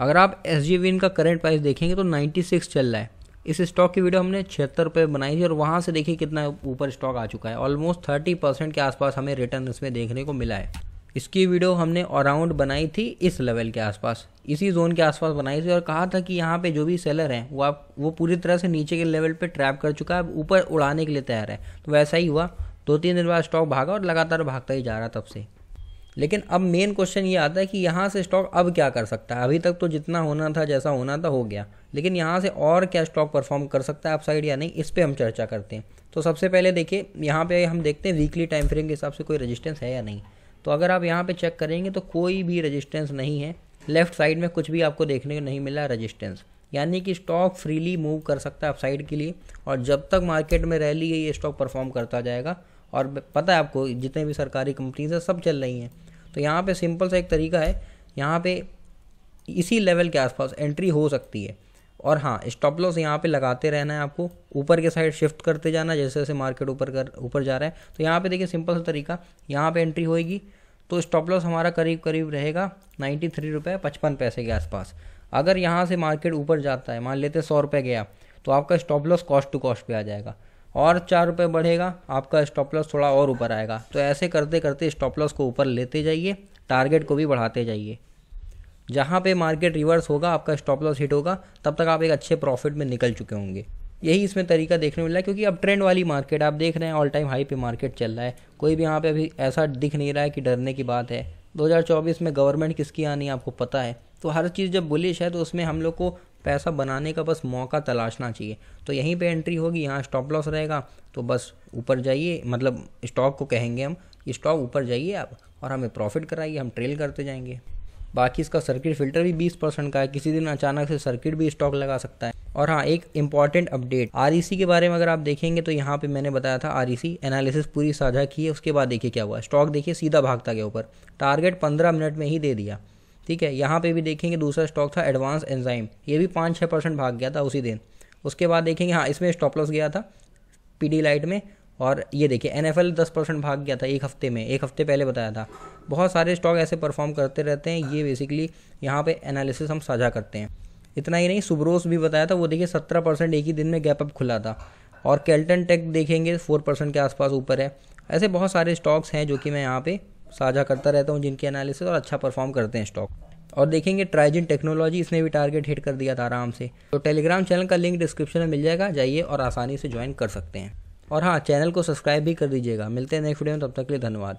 अगर आप S G का करंट प्राइस देखेंगे तो 96 चल रहा है इस स्टॉक की वीडियो हमने छिहत्तर रुपये बनाई थी और वहाँ से देखिए कितना ऊपर स्टॉक आ चुका है ऑलमोस्ट थर्टी परसेंट के आसपास हमें रिटर्न इसमें देखने को मिला है इसकी वीडियो हमने अराउंड बनाई थी इस लेवल के आसपास इसी जोन के आसपास बनाई थी और कहा था कि यहाँ पे जो भी सेलर हैं वो आप वो पूरी तरह से नीचे के लेवल पे ट्रैप कर चुका है ऊपर उड़ाने के लिए तैयार है तो वैसा ही हुआ दो तीन दिन बाद स्टॉक भागा और लगातार भागता ही जा रहा तब से लेकिन अब मेन क्वेश्चन ये आता है कि यहाँ से स्टॉक अब क्या कर सकता है अभी तक तो जितना होना था जैसा होना था हो गया लेकिन यहाँ से और क्या स्टॉक परफॉर्म कर सकता है अपसाइड या नहीं इस पर हम चर्चा करते हैं तो सबसे पहले देखिए यहाँ पे हम देखते हैं वीकली टाइम फ्रेम के हिसाब से कोई रेजिस्टेंस है या नहीं तो अगर आप यहाँ पर चेक करेंगे तो कोई भी रजिस्टेंस नहीं है लेफ्ट साइड में कुछ भी आपको देखने को नहीं मिला रजिस्टेंस यानी कि स्टॉक फ्रीली मूव कर सकता है अपसाइड के लिए और जब तक मार्केट में रैली है ये स्टॉक परफॉर्म करता जाएगा और पता है आपको जितने भी सरकारी कंपनीज हैं सब चल रही हैं तो यहाँ पे सिंपल सा एक तरीका है यहाँ पे इसी लेवल के आसपास एंट्री हो सकती है और हाँ स्टॉप लॉस यहाँ पे लगाते रहना है आपको ऊपर के साइड शिफ्ट करते जाना जैसे जैसे मार्केट ऊपर कर ऊपर जा रहा है तो यहाँ पे देखिए सिंपल सा तरीका यहाँ पे एंट्री होएगी तो स्टॉप लॉस हमारा करीब करीब रहेगा नाइन्टी थ्री रुपये पचपन पैसे के आसपास अगर यहाँ से मार्केट ऊपर जाता है मान लेते सौ रुपये गया तो आपका stop loss cost to cost पे आ जाएगा और चार रुपये बढ़ेगा आपका स्टॉप लॉस थोड़ा और ऊपर आएगा तो ऐसे करते करते स्टॉप लॉस को ऊपर लेते जाइए टारगेट को भी बढ़ाते जाइए जहाँ पे मार्केट रिवर्स होगा आपका स्टॉप लॉस हिट होगा तब तक आप एक अच्छे प्रॉफिट में निकल चुके होंगे यही इसमें तरीका देखने मिला है क्योंकि अब ट्रेंड वाली मार्केट आप देख रहे हैं ऑल टाइम हाई पे मार्केट चल रहा है कोई भी यहाँ पे अभी ऐसा दिख नहीं रहा है कि डरने की बात है 2024 में गवर्नमेंट किसकी आनी है आपको पता है तो हर चीज़ जब बुलिश है तो उसमें हम लोग को पैसा बनाने का बस मौका तलाशना चाहिए तो यहीं पे एंट्री होगी यहाँ स्टॉप लॉस रहेगा तो बस ऊपर जाइए मतलब स्टॉक को कहेंगे हम कि स्टॉक ऊपर जाइए आप और हमें प्रॉफिट कराइए हम ट्रेल करते जाएंगे बाकी इसका सर्किट फिल्टर भी 20 परसेंट का है किसी दिन अचानक से सर्किट भी स्टॉक लगा सकता है और हाँ एक इंपॉर्टेंट अपडेट आर के बारे में अगर आप देखेंगे तो यहाँ पे मैंने बताया था आर एनालिसिस e पूरी साझा की है उसके बाद देखिए क्या हुआ स्टॉक देखिए सीधा भागता गया ऊपर टारगेट पंद्रह मिनट में ही दे दिया ठीक है यहाँ पे भी देखेंगे दूसरा स्टॉक था एडवांस एंजाइम ये भी पाँच छः परसेंट भाग गया था उसी दिन उसके बाद देखेंगे हाँ इसमें स्टॉप लॉस गया था पी लाइट में और ये देखिए एन एफ एल दस परसेंट भाग गया था एक हफ्ते में एक हफ्ते पहले बताया था बहुत सारे स्टॉक ऐसे परफॉर्म करते रहते हैं ये बेसिकली यहाँ पर एनालिसिस हम साझा करते हैं इतना ही नहीं सुब्रोस भी बताया था वो देखिए सत्रह परसेंट एक ही दिन में गैप अप खुला था और कैल्टन टेक देखेंगे फोर परसेंट के आसपास ऊपर है ऐसे बहुत सारे स्टॉक्स हैं जो कि मैं यहाँ पे साझा करता रहता हूँ जिनके एनालिसिस और अच्छा परफॉर्म करते हैं स्टॉक और देखेंगे ट्राइजिन टेक्नोलॉजी इसने भी टारगेट हिट कर दिया था आराम से तो टेलीग्राम चैनल का लिंक डिस्क्रिप्शन में मिल जाएगा जाइए और आसानी से ज्वाइन कर सकते हैं और हाँ चैनल को सब्सक्राइब भी कर दीजिएगा मिलते हैं नेक्स्ट वीडियो में तब तक के लिए धन्यवाद